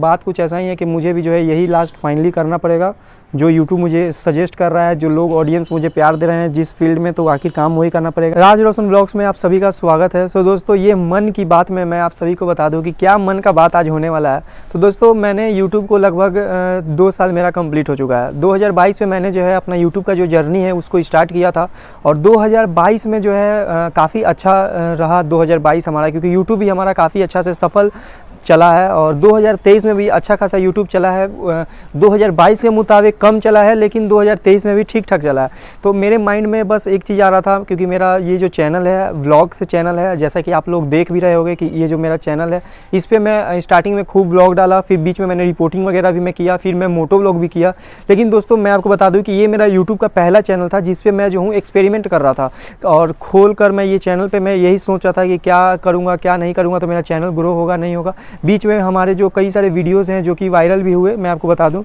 बात कुछ ऐसा ही है कि मुझे भी जो है यही लास्ट फाइनली करना पड़ेगा जो यूट्यूब मुझे सजेस्ट कर रहा है जो लोग ऑडियंस मुझे प्यार दे रहे हैं जिस फील्ड में तो आखिर काम वही करना पड़ेगा राज रोशन ब्लॉग्स में आप सभी का स्वागत है सो दोस्तों ये मन की बात में मैं आप सभी को बता दूं कि क्या मन का बात आज होने वाला है तो दोस्तों मैंने यूट्यूब को लगभग दो साल मेरा कम्प्लीट हो चुका है दो में मैंने जो है अपना यूट्यूब का जो जर्नी है उसको स्टार्ट किया था और दो में जो है काफ़ी अच्छा रहा दो हमारा क्योंकि यूट्यूब भी हमारा काफ़ी अच्छा से सफल चला है और दो 2021 में भी अच्छा खासा यूट्यूब चला है 2022 के मुताबिक कम चला है लेकिन 2023 में भी ठीक ठाक चला है तो मेरे माइंड में बस एक चीज़ आ रहा था क्योंकि मेरा ये जो चैनल है व्लॉग से चैनल है जैसा कि आप लोग देख भी रहे होंगे कि ये जो मेरा चैनल है इस पर मैं स्टार्टिंग में खूब व्लॉग डाला फिर बीच में मैंने रिपोर्टिंग वगैरह भी मैं किया फिर मैं मोटो व्लॉग भी किया लेकिन दोस्तों मैं आपको बता दूँ कि ये मेरा यूट्यूब का पहला चैनल था जिसपे मैं जो हूँ एक्सपेरिमेंट कर रहा था और खोल कर मैं ये चैनल पर मैं यही सोचा था कि क्या करूँगा क्या नहीं करूँगा तो मेरा चैनल ग्रो होगा नहीं होगा बीच में हमारे जो कई सारे वीडियोज़ हैं जो कि वायरल भी हुए मैं आपको बता दूँ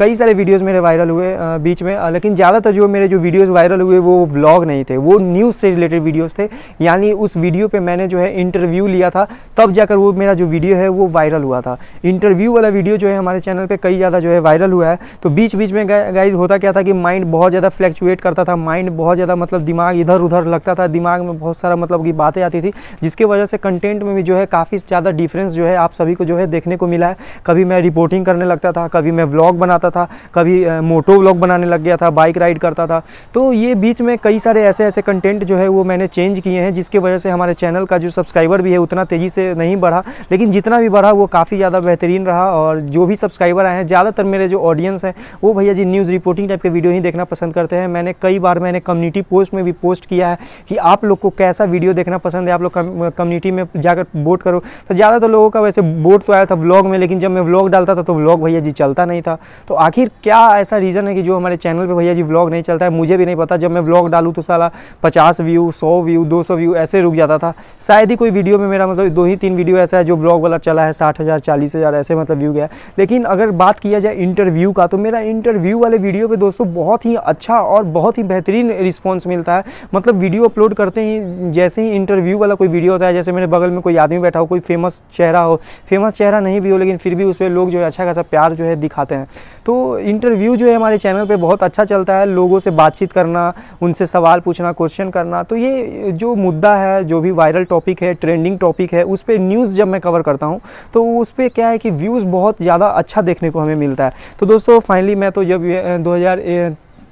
कई सारे वीडियोस मेरे वायरल हुए बीच में लेकिन ज़्यादातर जो मेरे जो वीडियोस वायरल हुए वो व्लॉग नहीं थे वो न्यूज़ से रिलेटेड वीडियोस थे यानी उस वीडियो पे मैंने जो है इंटरव्यू लिया था तब जाकर वो मेरा जो वीडियो है वो वायरल हुआ था इंटरव्यू वाला वीडियो जो है हमारे चैनल पर कई ज़्यादा जो है वायरल हुआ है तो बीच बीच में गाइज होता क्या था कि माइंड बहुत ज़्यादा फ्लैक्चुएट करता था माइंड बहुत ज़्यादा मतलब दिमाग इधर उधर लगता था दिमाग में बहुत सारा मतलब की बातें आती थी जिसकी वजह से कंटेंट में भी जो है काफ़ी ज़्यादा डिफरेंस जो है आप सभी को जो है देखने को मिला है कभी मैं रिपोर्टिंग करने लगता था कभी मैं व्लॉग बनाता करता था कभी मोटो व्लॉग बनाने लग गया था बाइक राइड करता था तो ये बीच में कई सारे ऐसे ऐसे कंटेंट जो है वो मैंने चेंज किए हैं जिसके वजह से हमारे चैनल का जो सब्सक्राइबर भी है उतना तेज़ी से नहीं बढ़ा लेकिन जितना भी बढ़ा वो काफ़ी ज़्यादा बेहतरीन रहा और जो भी सब्सक्राइबर आए हैं ज़्यादातर मेरे जो ऑडियंस हैं वो भैया जी न्यूज़ रिपोर्टिंग टाइप के वीडियो ही देखना पसंद करते हैं मैंने कई बार मैंने कम्युनिटी पोस्ट में भी पोस्ट किया है कि आप लोग को कैसा वीडियो देखना पसंद है आप लोग कम्युनिटी में जाकर वोट करो तो ज़्यादातर लोगों का वैसे वोट तो आया था व्लॉग में लेकिन जब मैं व्लॉग डालता था तो व्लॉग भैया जी चलता नहीं था तो आखिर क्या ऐसा रीज़न है कि जो हमारे चैनल पे भैया जी व्लॉग नहीं चलता है मुझे भी नहीं पता जब मैं व्लॉग डालूँ तो साला पचास व्यू सौ व्यू दो सौ व्यू ऐसे रुक जाता था शायद ही कोई वीडियो में मेरा मतलब दो ही तीन वीडियो ऐसा है जो व्लॉग वाला चला है साठ हज़ार चालीस हज़ार ऐसे मतलब व्यू गया लेकिन अगर बात किया जाए इंटरव्यू का तो मेरा इंटरव्यू वाले वीडियो पर दोस्तों बहुत ही अच्छा और बहुत ही बेहतरीन रिस्पॉन्स मिलता है मतलब वीडियो अपलोड करते ही जैसे ही इंटरव्यू वाला कोई वीडियो होता है जैसे मेरे बगल में कोई आदमी बैठा हो कोई फेमस चेहरा हो फेमस चेहरा नहीं भी हो लेकिन फिर भी उस पर लोग जो है अच्छा खासा प्यार जो है दिखाते हैं तो इंटरव्यू जो है हमारे चैनल पे बहुत अच्छा चलता है लोगों से बातचीत करना उनसे सवाल पूछना क्वेश्चन करना तो ये जो मुद्दा है जो भी वायरल टॉपिक है ट्रेंडिंग टॉपिक है उस पर न्यूज़ जब मैं कवर करता हूँ तो उस पर क्या है कि व्यूज़ बहुत ज़्यादा अच्छा देखने को हमें मिलता है तो दोस्तों फाइनली मैं तो जब दो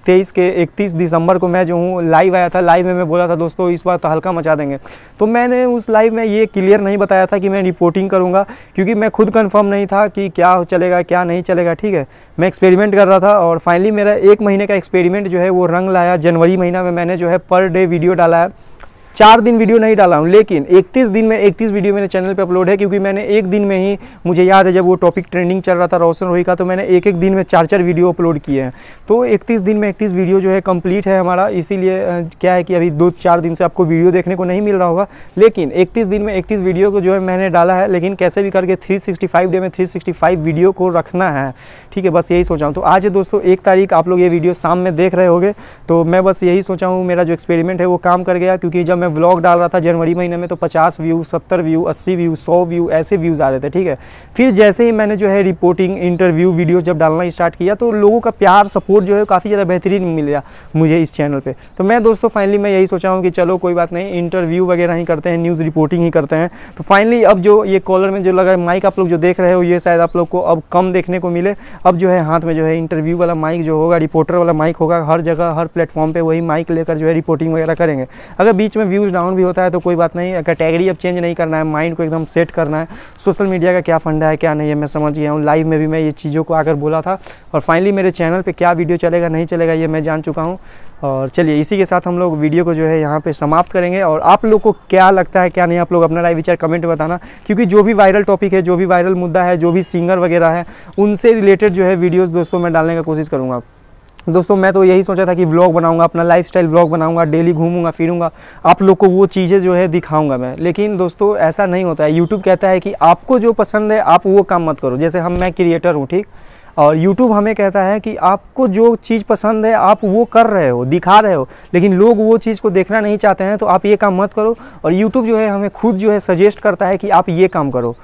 तेईस के इकतीस दिसंबर को मैं जो हूँ लाइव आया था लाइव में मैं बोला था दोस्तों इस बार तो हल्का मचा देंगे तो मैंने उस लाइव में ये क्लियर नहीं बताया था कि मैं रिपोर्टिंग करूँगा क्योंकि मैं खुद कन्फर्म नहीं था कि क्या चलेगा क्या नहीं चलेगा ठीक है मैं एक्सपेरिमेंट कर रहा था और फाइनली मेरा एक महीने का एक्सपेरिमेंट जो है वो रंग लाया जनवरी महीना में मैंने जो है पर डे वीडियो डाला है चार दिन वीडियो नहीं डाला हूँ लेकिन इकतीस दिन में इकतीस वीडियो मेरे चैनल पर अपलोड है क्योंकि मैंने एक दिन में ही मुझे याद है जब वो टॉपिक ट्रेंडिंग चल रहा था रोशन रोही का तो मैंने एक एक दिन में चार चार वीडियो अपलोड किए हैं तो इकतीस दिन में इकतीस वीडियो जो है कम्प्लीट है हमारा इसीलिए क्या है कि अभी दो चार दिन से आपको वीडियो देखने को नहीं मिल रहा होगा लेकिन इकतीस दिन में इकतीस वीडियो को जो है मैंने डाला है लेकिन कैसे भी करके फाइव डे में फाइव वीडियो को रखना है ठीक है बस यही सोचा हूँ तो आज दोस्तों एक तारीख आप लोग ये वीडियो शाम में देख रहे होगे तो मैं बस यही सोचा हूँ मेरा जो एक्सपेरिमेंट है वो काम कर गया क्योंकि जब मैं मैं व्लॉग डाल रहा था जनवरी महीने में तो 50 व्यू 70 व्यू 80 व्यू 100 व्यू ऐसे व्यूज़ आ रहे थे ठीक है फिर जैसे ही मैंने जो है रिपोर्टिंग इंटरव्यू वीडियो जब डालना स्टार्ट किया तो लोगों का प्यार सपोर्ट जो है काफ़ी ज़्यादा बेहतरीन मिल गया मुझे इस चैनल पर तो मैं दोस्तों फाइनली मैं यही सोचा हूँ कि चलो कोई बात नहीं इंटरव्यू वगैरह ही करते हैं न्यूज़ रिपोर्टिंग ही करते हैं तो फाइनली अब जो ये कॉलर में जो लगा माइक आप लोग जो देख रहे हो ये शायद आप लोग को अब कम देखने को मिले अब जो है हाथ में जो है इंटरव्यू वाला माइक जो होगा रिपोर्टर वाला माइक होगा हर जगह हर प्लेटफॉर्म पर वही माइक लेकर जो है रिपोर्टिंग वगैरह करेंगे अगर बीच में व्यू व्यूज़ डाउन भी होता है तो कोई बात नहीं कैटेगरी अब चेंज नहीं करना है माइंड को एकदम सेट करना है सोशल मीडिया का क्या फंडा है क्या नहीं है मैं समझ गया हूँ लाइव में भी मैं ये चीज़ों को आकर बोला था और फाइनली मेरे चैनल पर क्या वीडियो चलेगा नहीं चलेगा ये मैं जान चुका हूँ और चलिए इसी के साथ हम लोग वीडियो को जो है यहाँ पे समाप्त करेंगे और आप लोग को क्या लगता है क्या नहीं आप लोग अपना राय विचार कमेंट बताना क्योंकि जो भी वायरल टॉपिक है जो भी वायरल मुद्दा है जो भी सिंगर वगैरह है उनसे रिलेटेड जो है वीडियोज़ दोस्तों मैं डालने का कोशिश करूँगा दोस्तों मैं तो यही सोचा था कि व्लॉग बनाऊंगा अपना लाइफस्टाइल व्लॉग बनाऊंगा डेली घूमूंगा फिरूंगा आप लोग को वो चीज़ें जो है दिखाऊंगा मैं लेकिन दोस्तों ऐसा नहीं होता है यूट्यूब कहता है कि आपको जो पसंद है आप वो काम मत करो जैसे हम मैं क्रिएटर हूँ ठीक और YouTube हमें कहता है कि आपको जो चीज़ पसंद है आप वो कर रहे हो दिखा रहे हो लेकिन लोग वो चीज़ को देखना नहीं चाहते हैं तो आप ये काम मत करो और YouTube जो है हमें खुद जो है सजेस्ट करता है कि आप ये काम करो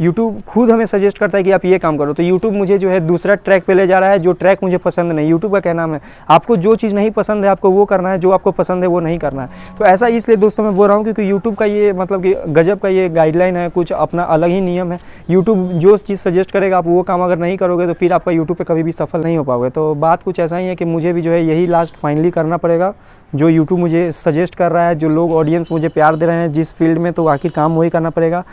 यूट्यूब खुद हमें सजेस्ट करता है कि आप ये काम करो तो यूट्यूब मुझे जो है दूसरा ट्रैक पे ले जा रहा है जो ट्रैक मुझे पसंद नहीं यूट्यूब का कहना है आपको जो चीज़ नहीं पसंद है आपको वो करना है जो आपको पसंद है वो नहीं करना है तो ऐसा इसलिए दोस्तों मैं बोल रहा हूँ क्योंकि यूट्यूब का ये मतलब कि गजब का ये गाइडलाइन है कुछ अपना अलग ही नियम है यूट्यूब जो चीज़ सजेस्ट करेगा आप वो काम अगर नहीं करोगे तो फिर आपका यूट्यूब पर कभी भी सफल नहीं हो पाओगे तो बात कुछ ऐसा ही है कि मुझे भी जो है यही लास्ट फाइनली करना पड़ेगा जो यूट्यूब मुझे सजेस्ट कर रहा है जो लोग ऑडियंस मुझे प्यार दे रहे हैं जिस फील्ड में तो आखिर काम वही करना पड़ेगा